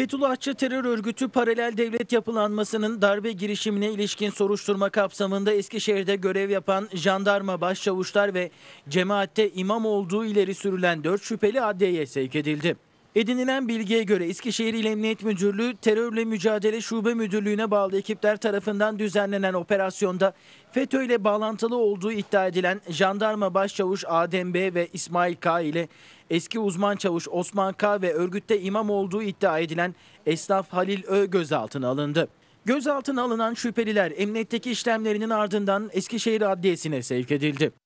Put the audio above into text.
Fethullahçı terör örgütü paralel devlet yapılanmasının darbe girişimine ilişkin soruşturma kapsamında Eskişehir'de görev yapan jandarma başçavuşlar ve cemaatte imam olduğu ileri sürülen 4 şüpheli adliyeye sevk edildi. Edinilen bilgiye göre Eskişehir İl Emniyet Müdürlüğü Terörle Mücadele Şube Müdürlüğü'ne bağlı ekipler tarafından düzenlenen operasyonda FETÖ ile bağlantılı olduğu iddia edilen Jandarma Başçavuş Adem B ve İsmail K ile eski uzman çavuş Osman K ve örgütte imam olduğu iddia edilen esnaf Halil Ö gözaltına alındı. Gözaltına alınan şüpheliler emniyetteki işlemlerinin ardından Eskişehir Adliyesi'ne sevk edildi.